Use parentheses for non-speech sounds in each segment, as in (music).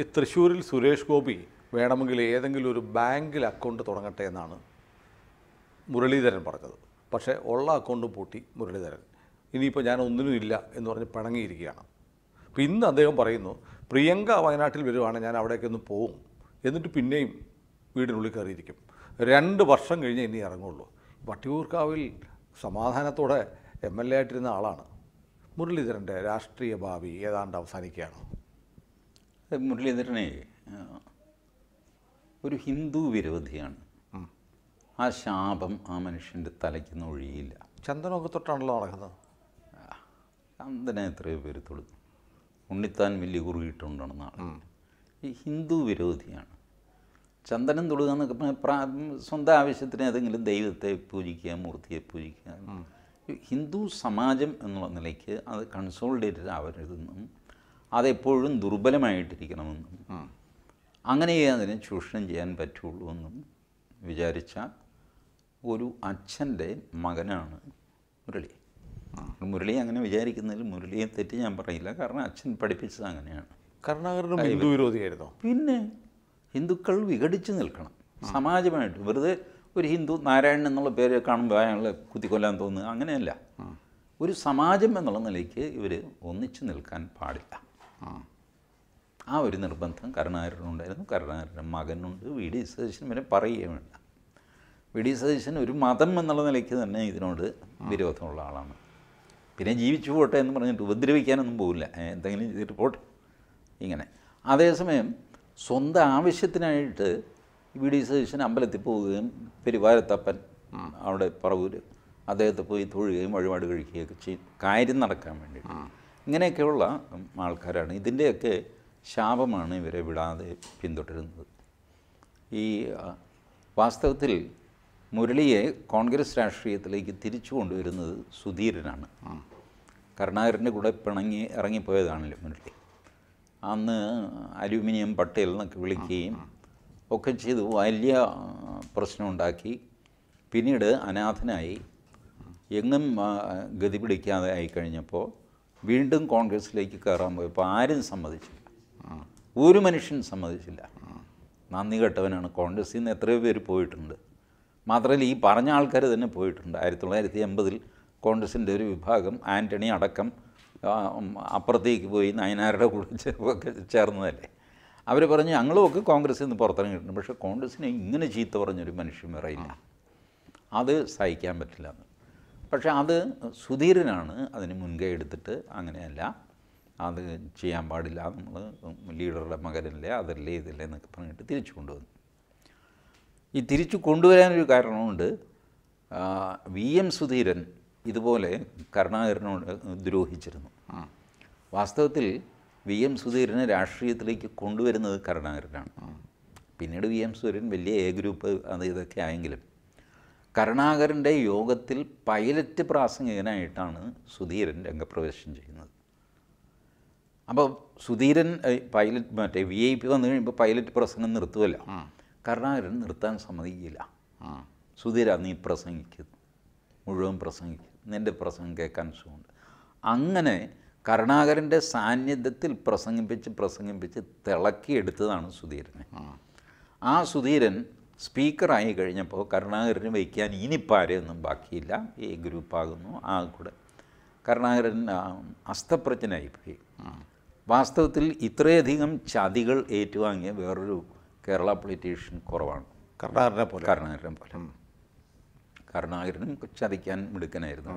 ഈ തൃശ്ശൂരിൽ സുരേഷ് ഗോപി വേണമെങ്കിൽ ഏതെങ്കിലും ഒരു ബാങ്കിൽ അക്കൗണ്ട് തുടങ്ങട്ടെ എന്നാണ് മുരളീധരൻ പറഞ്ഞത് പക്ഷേ ഉള്ള അക്കൗണ്ടും പൂട്ടി മുരളീധരൻ ഇനിയിപ്പോൾ ഞാൻ ഒന്നിനും ഇല്ല എന്ന് പറഞ്ഞ് പിണങ്ങിയിരിക്കുകയാണ് അപ്പോൾ ഇന്ന് അദ്ദേഹം പറയുന്നു പ്രിയങ്ക വയനാട്ടിൽ വരുവാണെങ്കിൽ ഞാൻ ഒന്ന് പോവും എന്നിട്ട് പിന്നെയും വീടിനുള്ളിൽ കയറിയിരിക്കും രണ്ട് വർഷം കഴിഞ്ഞ് ഇനി ഇറങ്ങുള്ളൂ വട്ടിയൂർക്കാവിൽ സമാധാനത്തോടെ എം എൽ എ ആയിട്ടിരുന്ന ആളാണ് മുരളീധരൻ്റെ രാഷ്ട്രീയ ഭാവി ഏതാണ്ട് അവസാനിക്കുകയാണ് മുരളീധരനെ ഒരു ഹിന്ദു വിരോധിയാണ് ആ ശാപം ആ മനുഷ്യൻ്റെ തലയ്ക്ക് ഒഴിയില്ല ചന്ദനൊക്കെ തൊട്ടാണല്ലോ നടക്കുന്നത് ചന്ദന എത്രയോ പേര് തൊടുന്നു ഉണ്ണിത്താൻ വലിയ കുറുകിയിട്ടുണ്ടെന്ന് ആൾ ഈ ഹിന്ദു വിരോധിയാണ് ചന്ദനം തൊടുക എന്നൊക്കെ സ്വന്തം ആവശ്യത്തിന് ഏതെങ്കിലും ദൈവത്തെ പൂജിക്കുക മൂർത്തിയെ പൂജിക്കുക ഹിന്ദു സമാജം എന്നുള്ള നിലയ്ക്ക് അത് കൺസോളിഡേറ്റഡ് ആവരുതെന്നും അതെപ്പോഴും ദുർബലമായിട്ടിരിക്കണമെന്നും അങ്ങനെ അതിനെ ചൂഷണം ചെയ്യാൻ പറ്റുള്ളൂ എന്നും വിചാരിച്ച ഒരു അച്ഛൻ്റെ മകനാണ് മുരളി മുരളി അങ്ങനെ വിചാരിക്കുന്നതിൽ മുരളിയെ തെറ്റി ഞാൻ പറയില്ല കാരണം അച്ഛൻ പഠിപ്പിച്ചത് അങ്ങനെയാണ് കരുണാകരനും ഹിന്ദു വിരോധിയായിരുന്നു പിന്നെ ഹിന്ദുക്കൾ വിഘടിച്ച് നിൽക്കണം സമാജമായിട്ട് വെറുതെ ഒരു ഹിന്ദു നാരായണൻ എന്നുള്ള പേര് കാണുമ്പോൾ അയാളെ കുത്തിക്കൊല്ലാൻ തോന്നുക അങ്ങനെയല്ല ഒരു സമാജം എന്നുള്ള നിലയ്ക്ക് ഇവർ ഒന്നിച്ചു നിൽക്കാൻ പാടില്ല ആ ആ ഒരു നിർബന്ധം കരുണാകരനുണ്ടായിരുന്നു കരുണാകരൻ്റെ മകനുണ്ട് വി ഡി സതീശൻ പിന്നെ പറയുകയും വേണ്ട വി ഡി സതീശൻ ഒരു മതം എന്നുള്ള നിലയ്ക്ക് തന്നെ ഇതിനോട് വിരോധമുള്ള ആളാണ് പിന്നെ ജീവിച്ചു പോട്ടെ എന്ന് പറഞ്ഞിട്ട് ഉപദ്രവിക്കാനൊന്നും പോകില്ല എന്തെങ്കിലും ചെയ്തിട്ട് പോട്ടെ ഇങ്ങനെ അതേസമയം സ്വന്തം ആവശ്യത്തിനായിട്ട് വി ഡി സതീശൻ അമ്പലത്തിൽ പോവുകയും പെരുവാരത്തപ്പൻ അവിടെ പറവൂർ അദ്ദേഹത്തെ പോയി തൊഴുകയും വഴിപാട് കഴിക്കുകയൊക്കെ ചെയ്യും കാര്യം നടക്കാൻ വേണ്ടിയിട്ട് ഇങ്ങനെയൊക്കെയുള്ള ആൾക്കാരാണ് ഇതിൻ്റെയൊക്കെ ശാപമാണ് ഇവരെ വിടാതെ പിന്തുടരുന്നത് ഈ വാസ്തവത്തിൽ മുരളിയെ കോൺഗ്രസ് രാഷ്ട്രീയത്തിലേക്ക് തിരിച്ചു കൊണ്ടുവരുന്നത് സുധീരനാണ് കരുണാകരൻ്റെ കൂടെ പിണങ്ങി ഇറങ്ങിപ്പോയതാണല്ലോ മുരളി അന്ന് അലുമിനിയം പട്ടേൽ എന്നൊക്കെ വിളിക്കുകയും ഒക്കെ ചെയ്തു വലിയ പ്രശ്നമുണ്ടാക്കി പിന്നീട് അനാഥനായി എങ്ങും ഗതി പിടിക്കാതെ ആയിക്കഴിഞ്ഞപ്പോൾ വീണ്ടും കോൺഗ്രസ്സിലേക്ക് കയറാൻ പോയപ്പോൾ ആരും സമ്മതിച്ചില്ല ഒരു മനുഷ്യൻ സമ്മതിച്ചില്ല നന്ദി കെട്ടവനാണ് കോൺഗ്രസ്സിൽ നിന്ന് എത്രയോ പേര് പോയിട്ടുണ്ട് മാത്രമല്ല ഈ പറഞ്ഞ ആൾക്കാർ തന്നെ പോയിട്ടുണ്ട് ആയിരത്തി തൊള്ളായിരത്തി എൺപതിൽ കോൺഗ്രസിൻ്റെ ഒരു വിഭാഗം ആൻ്റണി അടക്കം അപ്പുറത്തേക്ക് പോയി നയനാരുടെ കൂടെ ഒക്കെ ചേർന്നതല്ലേ അവർ പറഞ്ഞു ഞങ്ങളുമൊക്കെ കോൺഗ്രസ്സിൽ നിന്ന് പുറത്തിറങ്ങിയിട്ടുണ്ട് പക്ഷേ കോൺഗ്രസ്സിനെ ഇങ്ങനെ ചീത്ത പറഞ്ഞൊരു മനുഷ്യൻ ഇല്ല അത് സഹിക്കാൻ പറ്റില്ല എന്ന് പക്ഷേ അത് സുധീരനാണ് അതിന് മുൻകൈ എടുത്തിട്ട് അങ്ങനെയല്ല അത് ചെയ്യാൻ പാടില്ല നമ്മൾ ലീഡറുടെ മകനല്ലേ അതല്ലേ ഇതല്ലേ എന്നൊക്കെ പറഞ്ഞിട്ട് തിരിച്ചു കൊണ്ടുവന്നു ഈ തിരിച്ചു കൊണ്ടുവരാനൊരു കാരണമുണ്ട് വി എം സുധീരൻ ഇതുപോലെ കരുണാകരനോട് ദ്രോഹിച്ചിരുന്നു വാസ്തവത്തിൽ വി എം സുധീരനെ രാഷ്ട്രീയത്തിലേക്ക് കൊണ്ടുവരുന്നത് കരുണാകരനാണ് പിന്നീട് വി എം സുധീരൻ വലിയ എ ഗ്രൂപ്പ് അത് ഇതൊക്കെ ആയെങ്കിലും കരുണാകരൻ്റെ യോഗത്തിൽ പൈലറ്റ് പ്രാസംഗികനായിട്ടാണ് സുധീരൻ രംഗപ്രവേശം ചെയ്യുന്നത് അപ്പോൾ സുധീരൻ പൈലറ്റ് മറ്റേ വി ഐ പി വന്നു കഴിയുമ്പോൾ പൈലറ്റ് പ്രസംഗം നിർത്തുമല്ല കരുണാകരൻ നിർത്താൻ സമ്മതിക്കില്ല സുധീര നീ പ്രസംഗിക്കുന്നു മുഴുവൻ പ്രസംഗിക്കും നിൻ്റെ പ്രസംഗം കേൾക്കാൻ സുഖമുണ്ട് അങ്ങനെ കരുണാകരൻ്റെ സാന്നിധ്യത്തിൽ പ്രസംഗിപ്പിച്ച് പ്രസംഗിപ്പിച്ച് തിളക്കിയെടുത്തതാണ് സുധീരനെ ആ സുധീരൻ സ്പീക്കറായി കഴിഞ്ഞപ്പോൾ കരുണാകരന് വയ്ക്കാൻ ഇനിപ്പാരെയൊന്നും ബാക്കിയില്ല ഈ ഗ്രൂപ്പാകുന്നു ആ കൂടെ കരുണാകരൻ അസ്ഥപ്രജ്ഞനായിപ്പോയി വാസ്തവത്തിൽ ഇത്രയധികം ചതികൾ ഏറ്റുവാങ്ങിയ വേറൊരു കേരള പൊളിറ്റീഷ്യൻ കുറവാണ് കരുണാകരനെ പോലെ കരുണാകരനെ പോലെ കരുണാകരനും ചതിക്കാൻ മിടുക്കനായിരുന്നു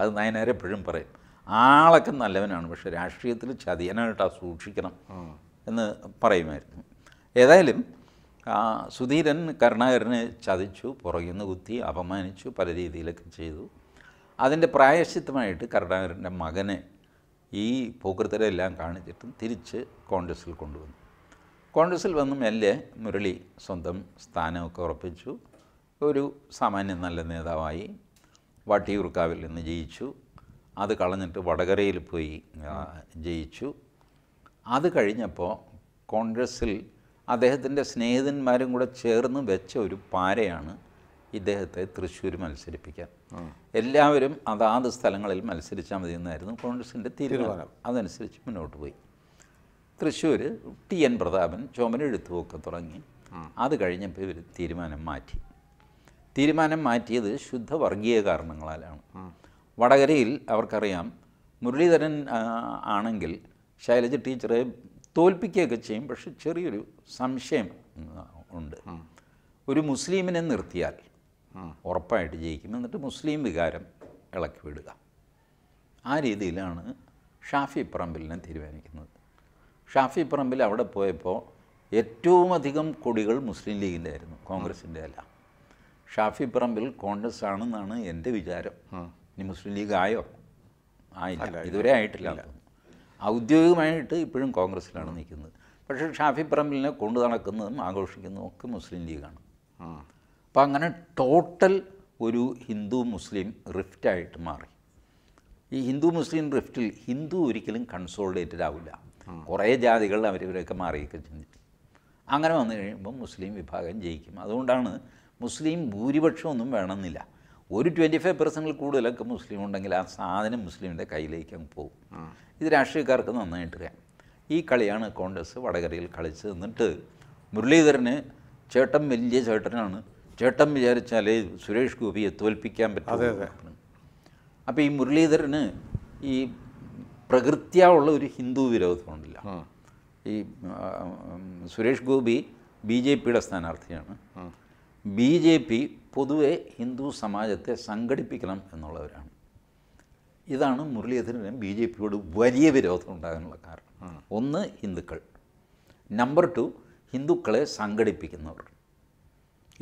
അത് നയനാരെ എപ്പോഴും പറയും ആളൊക്കെ നല്ലവനാണ് പക്ഷേ രാഷ്ട്രീയത്തിൽ ചതിയനായിട്ട് ആ സൂക്ഷിക്കണം എന്ന് പറയുമായിരുന്നു ഏതായാലും സുധീരൻ കരുണാകരനെ ചതിച്ചു പുറകിൽ കുത്തി അപമാനിച്ചു പല രീതിയിലൊക്കെ ചെയ്തു അതിൻ്റെ പ്രായശ്ചിത്തമായിട്ട് കരുണാകരൻ്റെ മകനെ ഈ പൂക്കൃത്തരെല്ലാം കാണിച്ചിട്ടും തിരിച്ച് കോൺഗ്രസ്സിൽ കൊണ്ടുവന്നു കോൺഗ്രസ്സിൽ വന്നും മെല്ലെ മുരളി സ്വന്തം സ്ഥാനമൊക്കെ ഉറപ്പിച്ചു ഒരു സാമാന്യ നല്ല നേതാവായി വട്ടിയൂർക്കാവിൽ നിന്ന് ജയിച്ചു അത് കളഞ്ഞിട്ട് വടകരയിൽ പോയി ജയിച്ചു അത് കഴിഞ്ഞപ്പോൾ കോൺഗ്രസ്സിൽ അദ്ദേഹത്തിൻ്റെ സ്നേഹിതന്മാരും കൂടെ ചേർന്ന് വെച്ച ഒരു പാരയാണ് ഇദ്ദേഹത്തെ തൃശ്ശൂർ മത്സരിപ്പിക്കാൻ എല്ലാവരും അതാത് സ്ഥലങ്ങളിൽ മത്സരിച്ചാൽ മതി എന്നായിരുന്നു കോൺഗ്രസിൻ്റെ തീരുമാനം അതനുസരിച്ച് മുന്നോട്ട് പോയി തൃശ്ശൂർ ടി എൻ പ്രതാപൻ ചുമരെഴുത്തുമൊക്കെ തുടങ്ങി അത് കഴിഞ്ഞപ്പോൾ ഇവർ തീരുമാനം മാറ്റി തീരുമാനം മാറ്റിയത് ശുദ്ധ വർഗീയ കാരണങ്ങളാലാണ് വടകരയിൽ അവർക്കറിയാം മുരളീധരൻ ആണെങ്കിൽ ശൈലജ ടീച്ചറെ തോൽപ്പിക്കുകയൊക്കെ ചെയ്യും പക്ഷെ ചെറിയൊരു സംശയം ഉണ്ട് ഒരു മുസ്ലിമിനെ നിർത്തിയാൽ ഉറപ്പായിട്ട് ജയിക്കും എന്നിട്ട് മുസ്ലിം വികാരം ഇളക്കി വിടുക ആ രീതിയിലാണ് ഷാഫി പറമ്പിലിനെ തീരുമാനിക്കുന്നത് ഷാഫി പറമ്പിൽ അവിടെ പോയപ്പോൾ ഏറ്റവും അധികം കൊടികൾ മുസ്ലിം ലീഗിൻ്റെ ആയിരുന്നു കോൺഗ്രസിൻ്റെ അല്ല ഷാഫി പറമ്പിൽ കോൺഗ്രസ് ആണെന്നാണ് എൻ്റെ വിചാരം ഇനി മുസ്ലിം ലീഗ് ആയോ ആയില്ല ഇതുവരെ ആയിട്ടില്ല ഔദ്യോഗികമായിട്ട് ഇപ്പോഴും കോൺഗ്രസ്സിലാണ് നിൽക്കുന്നത് പക്ഷേ ഷാഫി പറമ്പിലിനെ കൊണ്ടു നടക്കുന്നതും ആഘോഷിക്കുന്നതും ഒക്കെ മുസ്ലിം ലീഗാണ് അപ്പോൾ അങ്ങനെ ടോട്ടൽ ഒരു ഹിന്ദു മുസ്ലിം റിഫ്റ്റായിട്ട് മാറി ഈ ഹിന്ദു മുസ്ലിം റിഫ്റ്റിൽ ഹിന്ദു ഒരിക്കലും കൺസോൾഡേറ്റഡ് ആവില്ല കുറേ ജാതികൾ അവരവരൊക്കെ മാറിയൊക്കെ ചിന്തിച്ചു അങ്ങനെ വന്നു കഴിയുമ്പോൾ മുസ്ലിം വിഭാഗം ജയിക്കും അതുകൊണ്ടാണ് മുസ്ലിം ഭൂരിപക്ഷമൊന്നും വേണമെന്നില്ല ഒരു ട്വൻറ്റി ഫൈവ് പെർസെൻറ്റിൽ കൂടുതലൊക്കെ മുസ്ലിം ഉണ്ടെങ്കിൽ ആ സാധനം മുസ്ലിമിൻ്റെ കയ്യിലേക്ക് അങ്ങ് പോകും ഇത് രാഷ്ട്രീയക്കാർക്ക് നന്നായിട്ടറിയാം ഈ കളിയാണ് കോൺഗ്രസ് വടകരയിൽ കളിച്ച് നിന്നിട്ട് മുരളീധരന് ചേട്ടം വലിയ ചേട്ടനാണ് ചേട്ടൻ വിചാരിച്ചാലേ സുരേഷ് ഗോപിയെ തോൽപ്പിക്കാൻ പറ്റും അപ്പോൾ ഈ മുരളീധരന് ഈ പ്രകൃത്യുള്ള ഒരു ഹിന്ദു വിരോധമുണ്ടല്ല ഈ സുരേഷ് ഗോപി ബി ജെ പിയുടെ സ്ഥാനാർത്ഥിയാണ് ബി ജെ പി പൊതുവെ ഹിന്ദു സമാജത്തെ സംഘടിപ്പിക്കണം എന്നുള്ളവരാണ് ഇതാണ് മുരളീധരൻ ബി ജെ പിയോട് വലിയ വിരോധം ഉണ്ടാകാനുള്ള കാരണം ഒന്ന് ഹിന്ദുക്കൾ നമ്പർ ടു ഹിന്ദുക്കളെ സംഘടിപ്പിക്കുന്നവർ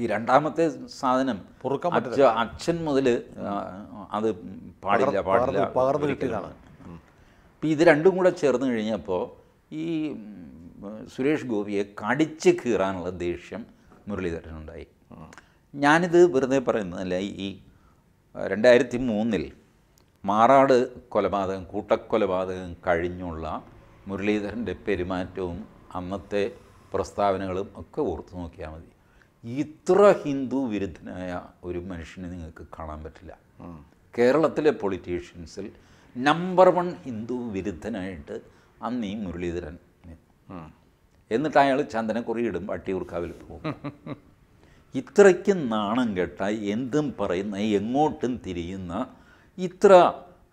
ഈ രണ്ടാമത്തെ സാധനം അച്ഛൻ മുതൽ അത് പാടില്ല പാടില്ല പകർന്നു കിട്ടിയതാണ് അപ്പം ഇത് രണ്ടും കൂടെ ചേർന്ന് കഴിഞ്ഞപ്പോൾ ഈ സുരേഷ് ഗോപിയെ കടിച്ച് കീറാനുള്ള ദേഷ്യം മുരളീധരനുണ്ടായി ഞാനിത് വെറുതെ പറയുന്നതല്ല ഈ രണ്ടായിരത്തി മൂന്നിൽ മാറാട് കൊലപാതകം കൂട്ടക്കൊലപാതകം കഴിഞ്ഞുള്ള മുരളീധരൻ്റെ പെരുമാറ്റവും അന്നത്തെ പ്രസ്താവനകളും ഒക്കെ ഓർത്തു നോക്കിയാൽ മതി ഇത്ര ഹിന്ദു വിരുദ്ധനായ ഒരു മനുഷ്യനെ നിങ്ങൾക്ക് കാണാൻ പറ്റില്ല കേരളത്തിലെ പൊളിറ്റീഷ്യൻസിൽ നമ്പർ വൺ ഹിന്ദു വിരുദ്ധനായിട്ട് അന്ന് ഈ മുരളീധരൻ എന്നിട്ട് അയാൾ ചന്ദനക്കുറി ഇടും അട്ടിയൂർക്കാവിൽ പോകും (laughs) ഇത്രയ്ക്കും നാണം കെട്ട എന്തും പറയുന്ന എങ്ങോട്ടും തിരിയുന്ന ഇത്ര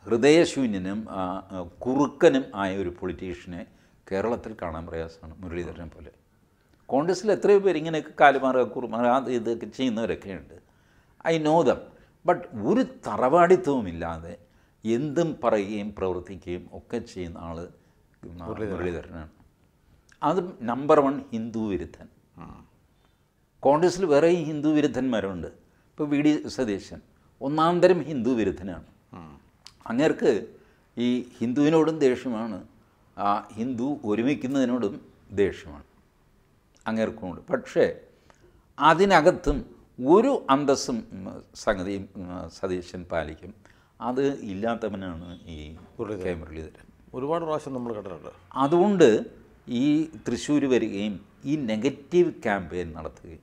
ഹൃദയശൂന്യനും കുറുക്കനും ആയ ഒരു പൊളിറ്റീഷ്യനെ കേരളത്തിൽ കാണാൻ പ്രയാസമാണ് മുരളീധരനെ പോലെ കോൺഗ്രസ്സിൽ എത്രയോ പേര് ഇങ്ങനെയൊക്കെ കാലുമാറുക കുറുമാറ അത് ഇതൊക്കെ ചെയ്യുന്നവരൊക്കെയുണ്ട് ഐ നോ ദം ബട്ട് ഒരു ഇല്ലാതെ എന്തും പറയുകയും പ്രവർത്തിക്കുകയും ഒക്കെ ചെയ്യുന്ന ആൾ മുരളീധരനാണ് അത് നമ്പർ വൺ ഹിന്ദു വിരുദ്ധൻ കോൺഗ്രസ്സിൽ വേറെ ഹിന്ദു വിരുദ്ധന്മാരുണ്ട് ഇപ്പോൾ വി ഡി സതീശൻ ഒന്നാന്തരം ഹിന്ദു വിരുദ്ധനാണ് അങ്ങേർക്ക് ഈ ഹിന്ദുവിനോടും ദേഷ്യമാണ് ആ ഹിന്ദു ഒരുമിക്കുന്നതിനോടും ദേഷ്യമാണ് അങ്ങേർക്കുമുണ്ട് പക്ഷേ അതിനകത്തും ഒരു അന്തസ്സും സംഗതിയും സതീശൻ പാലിക്കും അത് ഇല്ലാത്തവനാണ് ഈ കെ മുരളീധരൻ ഒരുപാട് പ്രാവശ്യം നമ്മൾ കണ്ടിട്ടുണ്ട് അതുകൊണ്ട് ഈ തൃശ്ശൂർ വരികയും ഈ നെഗറ്റീവ് ക്യാമ്പയിൻ നടത്തുകയും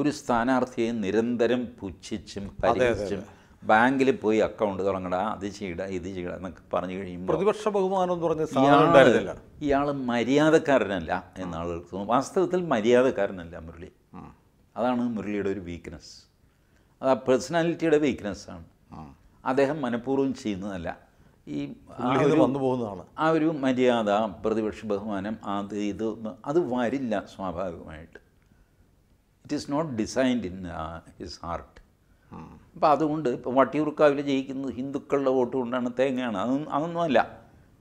ഒരു സ്ഥാനാർത്ഥിയെ നിരന്തരം പുച്ഛിച്ചും പരിഹരിച്ചും ബാങ്കിൽ പോയി അക്കൗണ്ട് തുടങ്ങടാ അത് ചെയ്യടാ ഇത് ചെയ്യടാ എന്നൊക്കെ പറഞ്ഞു കഴിയുമ്പോൾ പ്രതിപക്ഷ ബഹുമാനം എന്ന് പറഞ്ഞ ഇയാൾ മര്യാദക്കാരനല്ല എന്നാളുകൾ തോന്നുന്നു വാസ്തവത്തിൽ മര്യാദക്കാരനല്ല മുരളി അതാണ് മുരളിയുടെ ഒരു വീക്ക്നെസ് അത് ആ പേഴ്സണാലിറ്റിയുടെ വീക്ക്നെസ്സാണ് അദ്ദേഹം മനഃപൂർവ്വം ചെയ്യുന്നതല്ല ഈ വന്നു പോകുന്നതാണ് ആ ഒരു മര്യാദ പ്രതിപക്ഷ ബഹുമാനം അത് ഇത് അത് വരില്ല സ്വാഭാവികമായിട്ട് it is not designed in his heart അപ്പോൾ അതുകൊണ്ട് ഇപ്പം വട്ടിയൂർക്കാവിൽ ജയിക്കുന്നത് ഹിന്ദുക്കളുടെ വോട്ട് കൊണ്ടാണ് തേങ്ങയാണ് അതൊന്നും അതൊന്നുമല്ല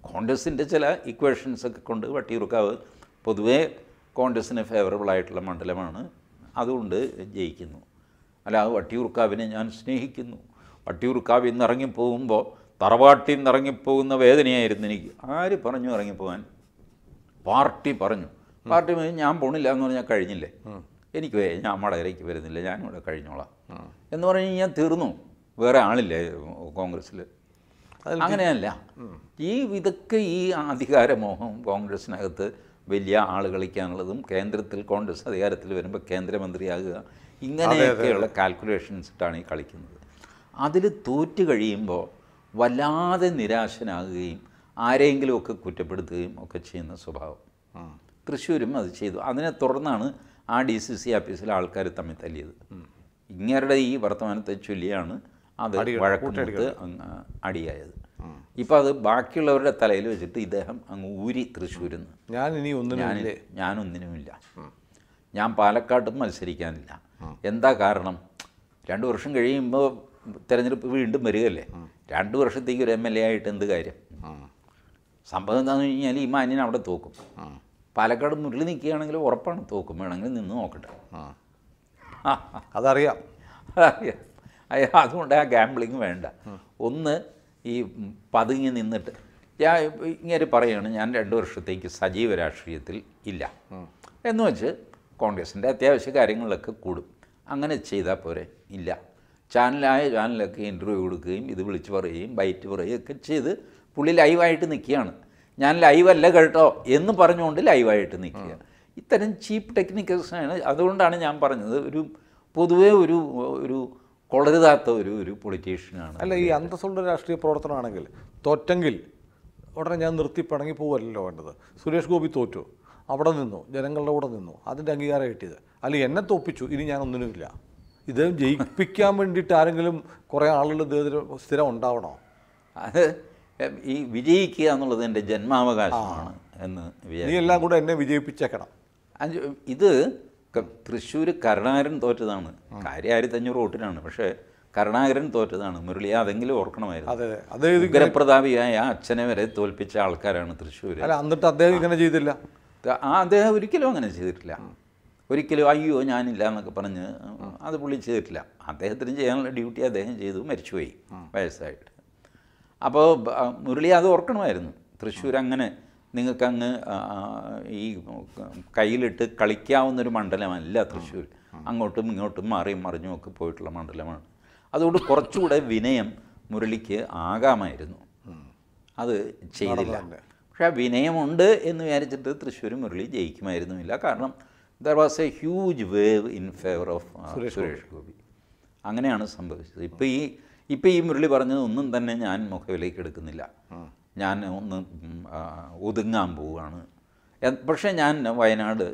കോൺഗ്രസിൻ്റെ ചില ഇക്വേഷൻസ് ഒക്കെ കൊണ്ട് വട്ടിയൂർക്കാവ് പൊതുവേ കോൺഗ്രസ്സിന് ഫേവറബിൾ ആയിട്ടുള്ള മണ്ഡലമാണ് അതുകൊണ്ട് ജയിക്കുന്നു അല്ല വട്ടിയൂർക്കാവിനെ ഞാൻ സ്നേഹിക്കുന്നു വട്ടിയൂർക്കാവിൽ നിന്ന് ഇറങ്ങിപ്പോകുമ്പോൾ തറവാട്ടിൽ നിന്ന് ഇറങ്ങിപ്പോകുന്ന വേദനയായിരുന്നു എനിക്ക് ആര് പറഞ്ഞു ഇറങ്ങിപ്പോകാൻ പാർട്ടി പറഞ്ഞു പാർട്ടി ഞാൻ പോണില്ല എന്ന് പറഞ്ഞാൽ കഴിഞ്ഞില്ലേ എനിക്ക് നമ്മുടെ ഇലയ്ക്ക് വരുന്നില്ല ഞാനിവിടെ കഴിഞ്ഞോളാം എന്ന് പറഞ്ഞ് ഞാൻ തീർന്നു വേറെ ആളില്ലേ കോൺഗ്രസ്സിൽ അങ്ങനെയല്ല ഈ ഇതൊക്കെ ഈ അധികാരമോഹം കോൺഗ്രസ്സിനകത്ത് വലിയ ആൾ കളിക്കാനുള്ളതും കേന്ദ്രത്തിൽ കോൺഗ്രസ് അധികാരത്തിൽ വരുമ്പോൾ കേന്ദ്രമന്ത്രിയാകുക ഇങ്ങനെയൊക്കെയുള്ള കാൽക്കുലേഷൻസ് ഇട്ടാണ് ഈ കളിക്കുന്നത് അതിൽ തോറ്റു കഴിയുമ്പോൾ വല്ലാതെ നിരാശനാകുകയും ആരെയെങ്കിലുമൊക്കെ കുറ്റപ്പെടുത്തുകയും ഒക്കെ ചെയ്യുന്ന സ്വഭാവം തൃശ്ശൂരും അത് ചെയ്തു അതിനെ തുടർന്നാണ് ആ ഡി സി സി ഓഫീസിലെ ആൾക്കാർ തമ്മിൽ തല്ലിയത് ഇങ്ങേരുടെ ഈ വർത്തമാനത്തെ ചൊല്ലിയാണ് അത് അങ്ങ് അടിയായത് ഇപ്പം അത് ബാക്കിയുള്ളവരുടെ തലയിൽ വെച്ചിട്ട് ഇദ്ദേഹം അങ്ങ് ഊരി തൃശ്ശൂരിൽ നിന്ന് ഞാൻ ഇനി ഒന്നിനും ഞാനൊന്നിനുമില്ല ഞാൻ പാലക്കാട്ടും മത്സരിക്കാനില്ല എന്താ കാരണം രണ്ട് വർഷം കഴിയുമ്പോൾ തിരഞ്ഞെടുപ്പ് വീണ്ടും വരികയല്ലേ രണ്ട് വർഷത്തേക്ക് ഒരു എം എൽ എ ആയിട്ട് എന്ത് കാര്യം സംഭവം എന്താണെന്ന് കഴിഞ്ഞാൽ ഈ മാന്യൻ അവിടെ തോക്കും പാലക്കാട് മുന്നിൽ നിൽക്കുകയാണെങ്കിൽ ഉറപ്പാണ് തോക്കും വേണമെങ്കിൽ നിന്ന് നോക്കട്ടെ ആ അതറിയാം അതുകൊണ്ട് ആ ഗാംബ്ലിങ് വേണ്ട ഒന്ന് ഈ പതുങ്ങി നിന്നിട്ട് ഞാൻ ഇങ്ങനെ പറയുകയാണ് ഞാൻ രണ്ട് വർഷത്തേക്ക് സജീവ രാഷ്ട്രീയത്തിൽ ഇല്ല എന്ന് വെച്ച് കോൺഗ്രസിൻ്റെ അത്യാവശ്യ കാര്യങ്ങളിലൊക്കെ കൂടും അങ്ങനെ ചെയ്താൽ പോരെ ഇല്ല ചാനലായ ചാനലൊക്കെ ഇൻ്റർവ്യൂ കൊടുക്കുകയും ഇത് വിളിച്ചു പറയുകയും ബൈറ്റ് പറയുകയും ഒക്കെ ചെയ്ത് പുള്ളി ലൈവായിട്ട് നിൽക്കുകയാണ് ഞാൻ ലൈവല്ല കേട്ടോ എന്ന് പറഞ്ഞുകൊണ്ട് ലൈവായിട്ട് നിൽക്കുക ഇത്തരം ചീപ്പ് ടെക്നിക്കൽസാണ് അതുകൊണ്ടാണ് ഞാൻ പറഞ്ഞത് ഒരു പൊതുവേ ഒരു ഒരു കൊളരുതാത്ത ഒരു ഒരു പൊളിറ്റീഷ്യനാണ് അല്ല ഈ അന്തസ്സുള്ള രാഷ്ട്രീയ പ്രവർത്തനമാണെങ്കിൽ തോറ്റെങ്കിൽ ഉടനെ ഞാൻ നിർത്തി പണങ്ങി പോകുമല്ലോ വേണ്ടത് സുരേഷ് ഗോപി തോറ്റു അവിടെ നിന്നു ജനങ്ങളുടെ കൂടെ നിന്നു അതിൻ്റെ അംഗീകാരം കിട്ടിയത് അല്ല എന്നെ തോപ്പിച്ചു ഇനി ഞാൻ ഒന്നിനുമില്ല ഇത് ജയിപ്പിക്കാൻ വേണ്ടിയിട്ട് ആരെങ്കിലും കുറേ ആളുകൾ ഇദ്ദേഹത്തിന് സ്ഥിരം ഉണ്ടാവണോ അത് ഈ വിജയിക്കുക എന്നുള്ളത് എൻ്റെ ജന്മാവകാശമാണ് എന്ന് നീ എല്ലാം കൂടെ എന്നെ വിജയിപ്പിച്ചേക്കണം ഇത് തൃശ്ശൂർ കരുണാകരൻ തോറ്റതാണ് കാര്യം ആയിരത്തി അഞ്ഞൂറ് വോട്ടിനാണ് പക്ഷേ കരുണാകരൻ തോറ്റതാണ് മുരളി അതെങ്കിലും ഓർക്കണമായിരുന്നു ഉഗ്രപ്രതാപിയായ അച്ഛനെ വരെ തോൽപ്പിച്ച ആൾക്കാരാണ് തൃശ്ശൂർ എന്നിട്ട് അദ്ദേഹം ഇങ്ങനെ ചെയ്തില്ല ആ അദ്ദേഹം ഒരിക്കലും അങ്ങനെ ചെയ്തിട്ടില്ല ഒരിക്കലും അയ്യോ ഞാനില്ല എന്നൊക്കെ പറഞ്ഞ് അത് പുള്ളി ചെയ്തിട്ടില്ല അദ്ദേഹത്തിന് ചെയ്യാനുള്ള ഡ്യൂട്ടി അദ്ദേഹം ചെയ്തു മരിച്ചുപോയി വയസ്സായിട്ട് അപ്പോൾ മുരളി അത് ഓർക്കണമായിരുന്നു തൃശ്ശൂർ അങ്ങനെ നിങ്ങൾക്കങ്ങ് ഈ കയ്യിലിട്ട് കളിക്കാവുന്നൊരു മണ്ഡലമല്ല തൃശ്ശൂർ അങ്ങോട്ടും ഇങ്ങോട്ടും മാറിയും മറിഞ്ഞും ഒക്കെ പോയിട്ടുള്ള മണ്ഡലമാണ് അതുകൊണ്ട് കുറച്ചുകൂടെ വിനയം മുരളിക്ക് ആകാമായിരുന്നു അത് ചെയ്തില്ല പക്ഷെ ആ വിനയമുണ്ട് എന്ന് വിചാരിച്ചിട്ട് തൃശ്ശൂർ മുരളി ജയിക്കുമായിരുന്നുമില്ല കാരണം there was a huge wave in favour of Suresh Gopi അങ്ങനെയാണ് സംഭവിച്ചത് ഇപ്പോൾ ഈ ഇപ്പോൾ ഈ മുരളി പറഞ്ഞത് ഒന്നും തന്നെ ഞാൻ മുഖവിലേക്ക് എടുക്കുന്നില്ല ഞാൻ ഒന്ന് ഒതുങ്ങാൻ പോവുകയാണ് പക്ഷേ ഞാൻ വയനാട്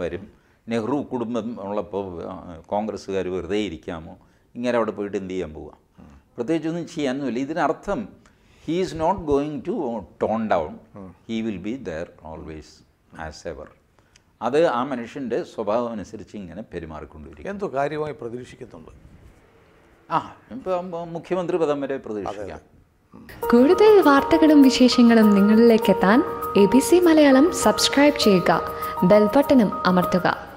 വരും നെഹ്റു കുടുംബം ഉള്ളപ്പോൾ കോൺഗ്രസ്സുകാർ വെറുതെ ഇരിക്കാമോ ഇങ്ങനെ അവിടെ പോയിട്ട് എന്ത് ചെയ്യാൻ പോവാം പ്രത്യേകിച്ചൊന്നും ചെയ്യാനൊന്നുമില്ല ഇതിനർത്ഥം he is not going to tone down he will be there always as ever അത് ആ മനുഷ്യൻ്റെ സ്വഭാവം അനുസരിച്ച് ഇങ്ങനെ പെരുമാറിക്കൊണ്ടിരിക്കും എന്തോ കാര്യമായി പ്രതീക്ഷിക്കുന്നുണ്ട് ആ മുഖ്യമന്ത്രി പദം വരെ പ്രതീക്ഷിക്കാം കൂടുതൽ വാർത്തകളും വിശേഷങ്ങളും നിങ്ങളിലേക്ക് എത്താൻ A B C Malayalam subscribe ചെയ്യുക ബെൽബട്ടനും അമർത്തുക